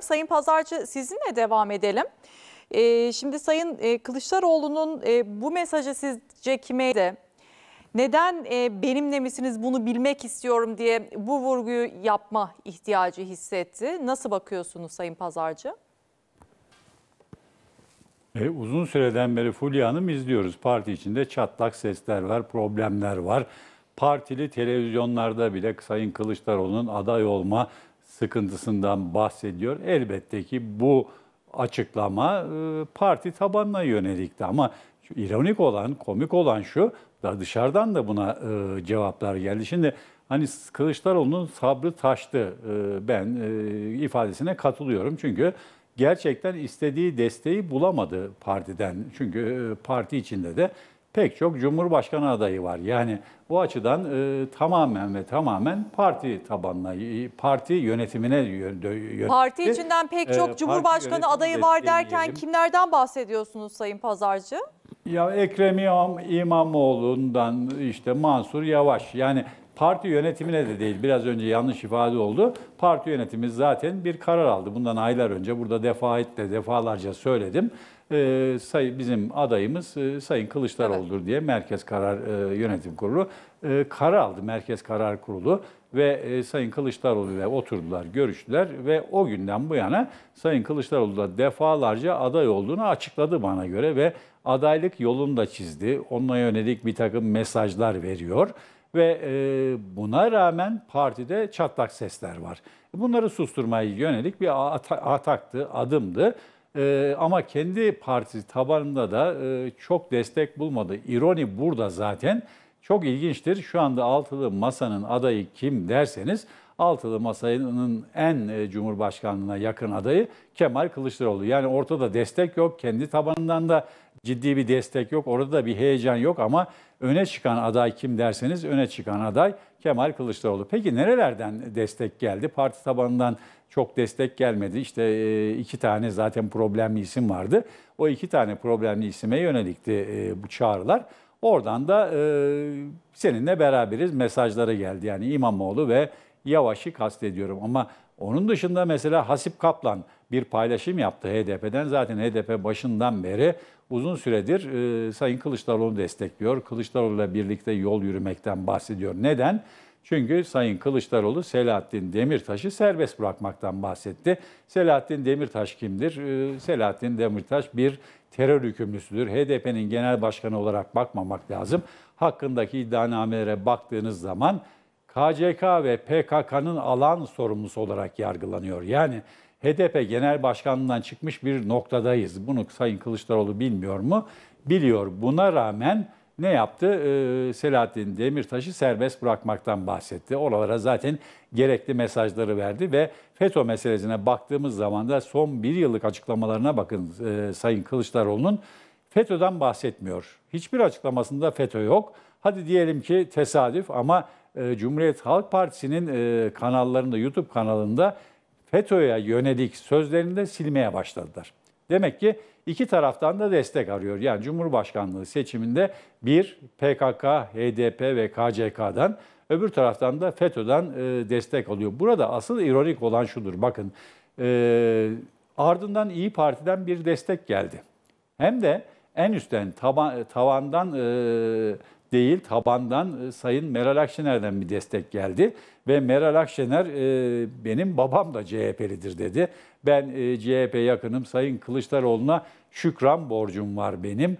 Sayın Pazarcı sizinle devam edelim. Ee, şimdi Sayın e, Kılıçdaroğlu'nun e, bu mesajı sizce kimeydi? Neden e, benimle misiniz bunu bilmek istiyorum diye bu vurguyu yapma ihtiyacı hissetti? Nasıl bakıyorsunuz Sayın Pazarcı? E, uzun süreden beri Fulya Hanım izliyoruz. Parti içinde çatlak sesler var, problemler var partili televizyonlarda bile Sayın Kılıçdaroğlu'nun aday olma sıkıntısından bahsediyor. Elbette ki bu açıklama e, parti tabanına yönelikti ama ironik olan, komik olan şu da dışarıdan da buna e, cevaplar geldi. Şimdi hani Kılıçdaroğlu'nun sabrı taştı e, ben ifadesine katılıyorum. Çünkü gerçekten istediği desteği bulamadı partiden. Çünkü parti içinde de pek çok cumhurbaşkanı adayı var. Yani bu açıdan e, tamamen ve tamamen parti tabanına, e, parti yönetimine yönetti. E, parti içinden pek çok e, cumhurbaşkanı adayı var derken kimlerden bahsediyorsunuz Sayın Pazarcı? Ya Ekrem İmamoğlu'ndan işte Mansur Yavaş yani parti yönetimine de değil. Biraz önce yanlış ifade oldu. Parti yönetimi zaten bir karar aldı. Bundan aylar önce burada defa defalarca söyledim e, say, bizim adayımız e, Sayın Kılıçdaroğlu'dur evet. diye Merkez Karar e, Yönetim Kurulu e, karar aldı. Merkez Karar Kurulu ve e, Sayın Kılıçdaroğlu ile oturdular, görüştüler ve o günden bu yana Sayın Kılıçdaroğlu da defalarca aday olduğunu açıkladı bana göre ve adaylık yolunu da çizdi. Onunla yönelik bir takım mesajlar veriyor ve e, buna rağmen partide çatlak sesler var. Bunları susturmaya yönelik bir ataktı, adımdı. E, ama kendi partisi tabanında da e, çok destek bulmadı. İroni burada zaten çok ilginçtir. Şu anda altılı masanın adayı kim derseniz altılı masanın en e, cumhurbaşkanlığına yakın adayı Kemal Kılıçdaroğlu. Yani ortada destek yok. Kendi tabanından da ciddi bir destek yok. Orada da bir heyecan yok ama öne çıkan aday kim derseniz öne çıkan aday Kemal Kılıçdaroğlu. Peki nerelerden destek geldi? Parti tabanından çok destek gelmedi. İşte e, iki tane zaten problemli isim vardı. O iki tane problemli isime yönelikti e, bu çağrılar. Oradan da e, seninle beraberiz mesajları geldi. Yani İmamoğlu ve Yavaş'ı kastediyorum ama onun dışında mesela Hasip Kaplan bir paylaşım yaptı HDP'den. Zaten HDP başından beri uzun süredir e, Sayın Kılıçdaroğlu'nu destekliyor. Kılıçdaroğlu'yla birlikte yol yürümekten bahsediyor. Neden? Çünkü Sayın Kılıçdaroğlu Selahattin Demirtaş'ı serbest bırakmaktan bahsetti. Selahattin Demirtaş kimdir? E, Selahattin Demirtaş bir terör hükümlüsüdür. HDP'nin genel başkanı olarak bakmamak lazım. Hakkındaki iddianamelere baktığınız zaman KCK ve PKK'nın alan sorumlusu olarak yargılanıyor. Yani HDP Genel Başkanlığından çıkmış bir noktadayız. Bunu Sayın Kılıçdaroğlu bilmiyor mu? Biliyor. Buna rağmen ne yaptı? Ee, Selahattin Demirtaş'ı serbest bırakmaktan bahsetti. Oralara zaten gerekli mesajları verdi ve FETÖ meselesine baktığımız zaman da son bir yıllık açıklamalarına bakın e, Sayın Kılıçdaroğlu'nun FETÖ'den bahsetmiyor. Hiçbir açıklamasında FETÖ yok. Hadi diyelim ki tesadüf ama e, Cumhuriyet Halk Partisi'nin e, kanallarında, YouTube kanalında FETÖ'ye yönelik sözlerini de silmeye başladılar. Demek ki iki taraftan da destek arıyor. Yani Cumhurbaşkanlığı seçiminde bir PKK, HDP ve KCK'dan öbür taraftan da FETÖ'den e, destek alıyor. Burada asıl ironik olan şudur. Bakın e, ardından İyi Parti'den bir destek geldi. Hem de en üstten tava, tavandan e, değil, tabandan e, Sayın Meral Akşener'den bir destek geldi. Ve Meral Akşener e, benim babam da CHP'lidir dedi. Ben e, CHP yakınım, Sayın Kılıçdaroğlu'na şükran borcum var benim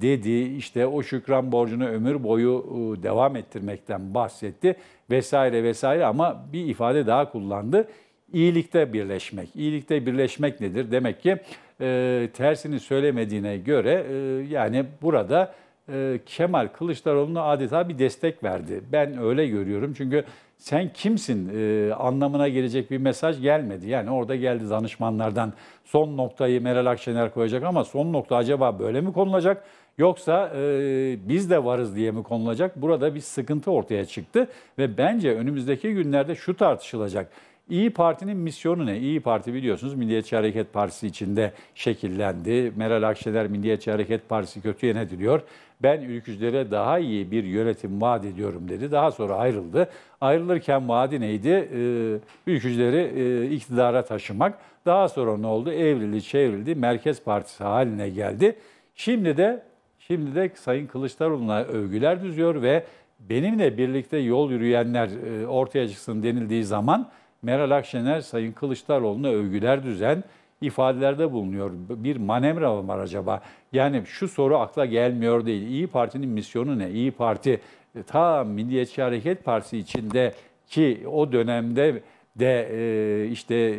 dedi. İşte o şükran borcunu ömür boyu devam ettirmekten bahsetti vesaire vesaire ama bir ifade daha kullandı. İyilikte birleşmek. İyilikte birleşmek nedir? Demek ki e, tersini söylemediğine göre e, yani burada ee, Kemal Kılıçdaroğlu'na adeta bir destek verdi. Ben öyle görüyorum çünkü sen kimsin e, anlamına gelecek bir mesaj gelmedi. Yani orada geldi danışmanlardan son noktayı Meral Akşener koyacak ama son nokta acaba böyle mi konulacak? Yoksa e, biz de varız diye mi konulacak? Burada bir sıkıntı ortaya çıktı ve bence önümüzdeki günlerde şu tartışılacak. İyi Parti'nin misyonu ne? İyi Parti biliyorsunuz Milliyetçi Hareket Partisi içinde şekillendi. Meral Akşener Milliyetçi Hareket Partisi kötü yönetiliyor. Ben ülkücülere daha iyi bir yönetim vaat ediyorum dedi. Daha sonra ayrıldı. Ayrılırken vaadi neydi? Ee, ülkücüleri e, iktidara taşımak. Daha sonra ne oldu? Evrildi, çevrildi. Merkez Partisi haline geldi. Şimdi de şimdi de Sayın Kılıçdaroğlu'na övgüler düzüyor ve benimle birlikte yol yürüyenler e, ortaya çıksın denildiği zaman Meral Akşener Sayın Kılıçdaroğlu'na övgüler düzen ifadelerde bulunuyor. Bir manevra mı var acaba? Yani şu soru akla gelmiyor değil. İyi Parti'nin misyonu ne? İyi Parti e, ta Milliyetçi Hareket Partisi içinde ki o dönemde de e, işte e,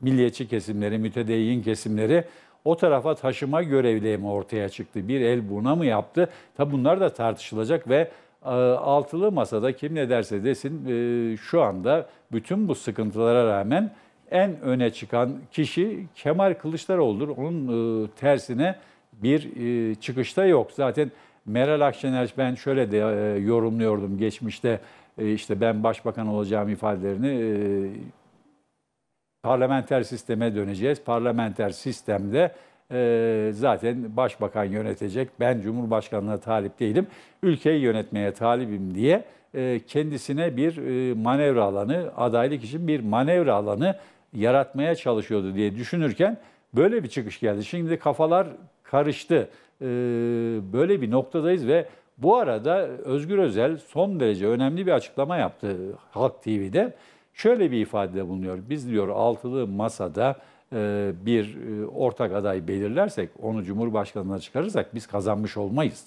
milliyetçi kesimleri, mütedeyyin kesimleri o tarafa taşıma görevliği mi ortaya çıktı? Bir el buna mı yaptı? Tabi bunlar da tartışılacak ve ee, altılı masada kim ne derse desin e, şu anda bütün bu sıkıntılara rağmen en öne çıkan kişi Kemal Kılıçdaroğlu'dur. Onun e, tersine bir e, çıkışta yok. Zaten Meral Akşener ben şöyle de yorumluyordum geçmişte işte ben başbakan olacağım ifadelerini parlamenter sisteme döneceğiz. Parlamenter sistemde ee, zaten başbakan yönetecek, ben Cumhurbaşkanlığına talip değilim, ülkeyi yönetmeye talibim diye e, kendisine bir e, manevra alanı, adaylık için bir manevra alanı yaratmaya çalışıyordu diye düşünürken böyle bir çıkış geldi. Şimdi kafalar karıştı. Ee, böyle bir noktadayız ve bu arada Özgür Özel son derece önemli bir açıklama yaptı Halk TV'de. Şöyle bir ifadede bulunuyor. Biz diyor altılı masada e, bir e, ortak aday belirlersek, onu Cumhurbaşkanı'na çıkarırsak biz kazanmış olmayız.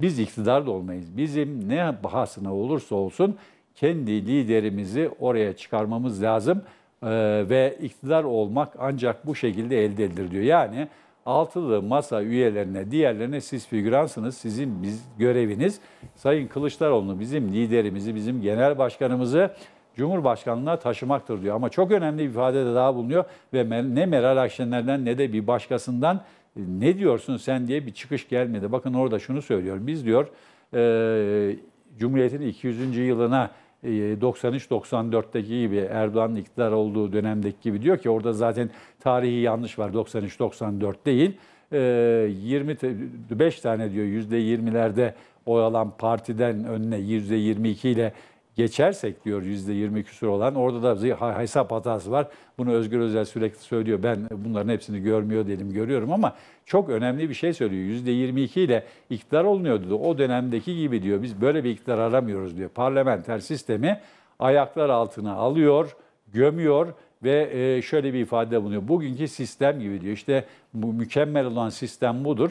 Biz iktidar da olmayız. Bizim ne bahasına olursa olsun kendi liderimizi oraya çıkarmamız lazım e, ve iktidar olmak ancak bu şekilde elde edilir diyor. Yani altılı masa üyelerine, diğerlerine siz figüransınız, sizin biz göreviniz. Sayın Kılıçdaroğlu bizim liderimizi, bizim genel başkanımızı Cumhurbaşkanlığına taşımaktır diyor. Ama çok önemli bir ifade de daha bulunuyor ve ne Meral Akşener'den ne de bir başkasından e, ne diyorsun sen diye bir çıkış gelmedi. Bakın orada şunu söylüyor. Biz diyor e, Cumhuriyet'in 200. yılına 93-94'teki e, gibi Erdoğan'ın iktidar olduğu dönemdeki gibi diyor ki orada zaten tarihi yanlış var 93-94 değil. 25 e, tane diyor %20'lerde oy alan partiden önüne %22 ile geçersek diyor yüzde 20 küsur olan orada da hesap hatası var. Bunu Özgür Özel sürekli söylüyor. Ben bunların hepsini görmüyor dedim görüyorum ama çok önemli bir şey söylüyor. Yüzde 22 ile iktidar olunuyor diyor. O dönemdeki gibi diyor biz böyle bir iktidar aramıyoruz diyor. Parlamenter sistemi ayaklar altına alıyor, gömüyor ve e, şöyle bir ifade bulunuyor. Bugünkü sistem gibi diyor. İşte bu mükemmel olan sistem budur.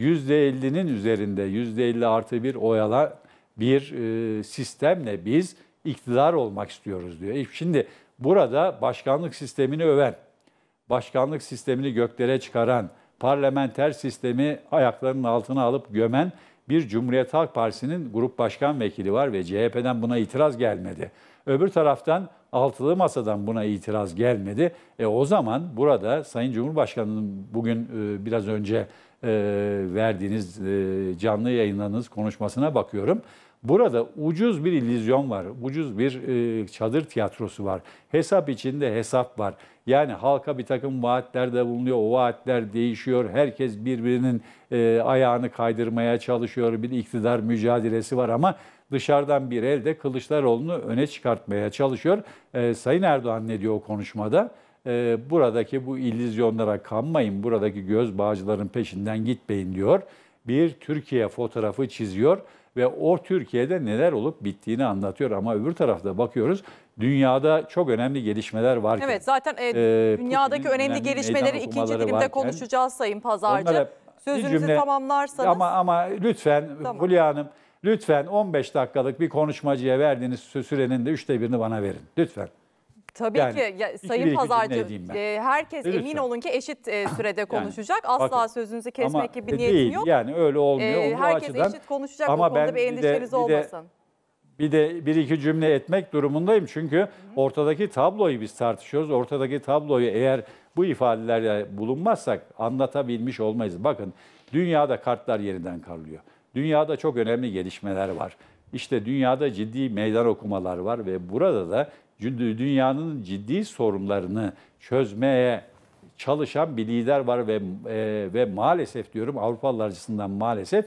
%50'nin üzerinde %50 artı bir oyala bir e, sistemle biz iktidar olmak istiyoruz diyor. Şimdi burada başkanlık sistemini öven, başkanlık sistemini göklere çıkaran, parlamenter sistemi ayaklarının altına alıp gömen bir Cumhuriyet Halk Partisi'nin grup başkan vekili var ve CHP'den buna itiraz gelmedi. Öbür taraftan altılı masadan buna itiraz gelmedi. E o zaman burada Sayın Cumhurbaşkanı'nın bugün e, biraz önce e, verdiğiniz canlı yayınladığınız konuşmasına bakıyorum. Burada ucuz bir illüzyon var, ucuz bir e, çadır tiyatrosu var. Hesap içinde hesap var. Yani halka bir takım vaatlerde bulunuyor, o vaatler değişiyor. Herkes birbirinin e, ayağını kaydırmaya çalışıyor. Bir iktidar mücadelesi var ama dışarıdan bir el elde Kılıçdaroğlu'nu öne çıkartmaya çalışıyor. E, Sayın Erdoğan ne diyor o konuşmada? E, buradaki bu illüzyonlara kanmayın, buradaki göz bağcıların peşinden gitmeyin diyor. Bir Türkiye fotoğrafı çiziyor ve o Türkiye'de neler olup bittiğini anlatıyor. Ama öbür tarafta bakıyoruz dünyada çok önemli gelişmeler var. Evet zaten e, e dünyadaki önemli, önemli gelişmeleri ikinci dilimde varken, konuşacağız Sayın Pazarcı. Sözünüzü cümle, tamamlarsanız. Ama, ama lütfen tamam. Hülya Hanım lütfen 15 dakikalık bir konuşmacıya verdiğiniz sürenin de üçte birini bana verin. Lütfen. Tabii yani, ki ya, Sayın Pazarcı e, herkes Lütfen. emin olun ki eşit e, sürede konuşacak. yani, Asla bakın, sözünüzü kesmek gibi bir e, niyetim değil, yok. Yani öyle olmuyor. E, herkes açıdan, eşit konuşacak ama bu konuda ben, bir endişeniz bir de, olmasın. Bir de, bir de bir iki cümle etmek durumundayım. Çünkü Hı -hı. ortadaki tabloyu biz tartışıyoruz. Ortadaki tabloyu eğer bu ifadelerle bulunmazsak anlatabilmiş olmayız. Bakın dünyada kartlar yeniden karlıyor. Dünyada çok önemli gelişmeler var. İşte dünyada ciddi meydan okumalar var ve burada da dünyanın ciddi sorunlarını çözmeye çalışan bir lider var ve e, ve maalesef diyorum Avrupalılar açısından maalesef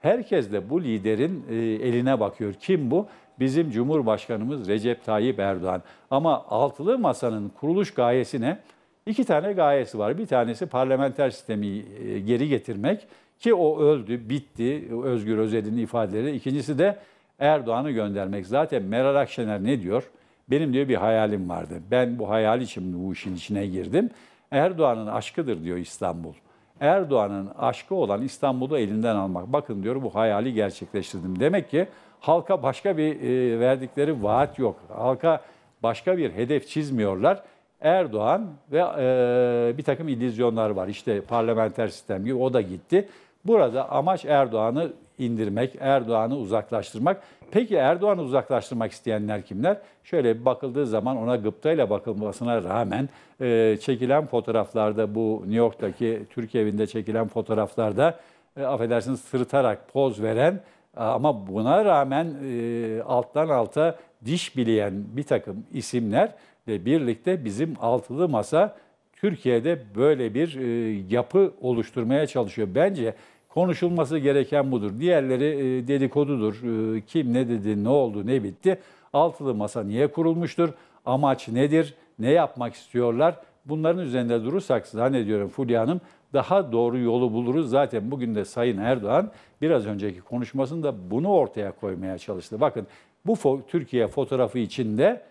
herkes de bu liderin e, eline bakıyor. Kim bu? Bizim Cumhurbaşkanımız Recep Tayyip Erdoğan. Ama altılı masanın kuruluş gayesine iki tane gayesi var. Bir tanesi parlamenter sistemi e, geri getirmek ki o öldü, bitti Özgür Özel'in ifadeleri. İkincisi de Erdoğan'ı göndermek. Zaten Meral Akşener ne diyor? Benim diyor bir hayalim vardı. Ben bu hayal için bu işin içine girdim. Erdoğan'ın aşkıdır diyor İstanbul. Erdoğan'ın aşkı olan İstanbul'u elinden almak. Bakın diyor bu hayali gerçekleştirdim. Demek ki halka başka bir e, verdikleri vaat yok. Halka başka bir hedef çizmiyorlar. Erdoğan ve e, bir takım illüzyonlar var. İşte parlamenter sistem gibi o da gitti. Burada amaç Erdoğan'ı indirmek, Erdoğan'ı uzaklaştırmak. Peki Erdoğan'ı uzaklaştırmak isteyenler kimler? Şöyle bir bakıldığı zaman ona gıptayla bakılmasına rağmen e, çekilen fotoğraflarda bu New York'taki Türkiye evinde çekilen fotoğraflarda e, affedersiniz sırıtarak poz veren e, ama buna rağmen e, alttan alta diş bileyen bir takım isimlerle birlikte bizim altılı masa Türkiye'de böyle bir e, yapı oluşturmaya çalışıyor. Bence Konuşulması gereken budur. Diğerleri e, dedikodudur. E, kim ne dedi, ne oldu, ne bitti. Altılı masa niye kurulmuştur? Amaç nedir? Ne yapmak istiyorlar? Bunların üzerinde durursak zannediyorum Fulya Hanım daha doğru yolu buluruz. Zaten bugün de Sayın Erdoğan biraz önceki konuşmasında bunu ortaya koymaya çalıştı. Bakın bu fo- Türkiye fotoğrafı içinde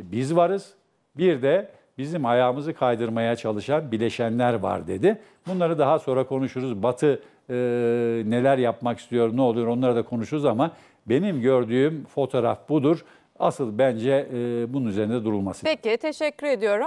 e, biz varız. Bir de bizim ayağımızı kaydırmaya çalışan bileşenler var dedi. Bunları daha sonra konuşuruz. Batı e, neler yapmak istiyor, ne oluyor onlara da konuşuruz ama benim gördüğüm fotoğraf budur. Asıl bence e, bunun üzerinde durulması. Peki teşekkür ediyorum.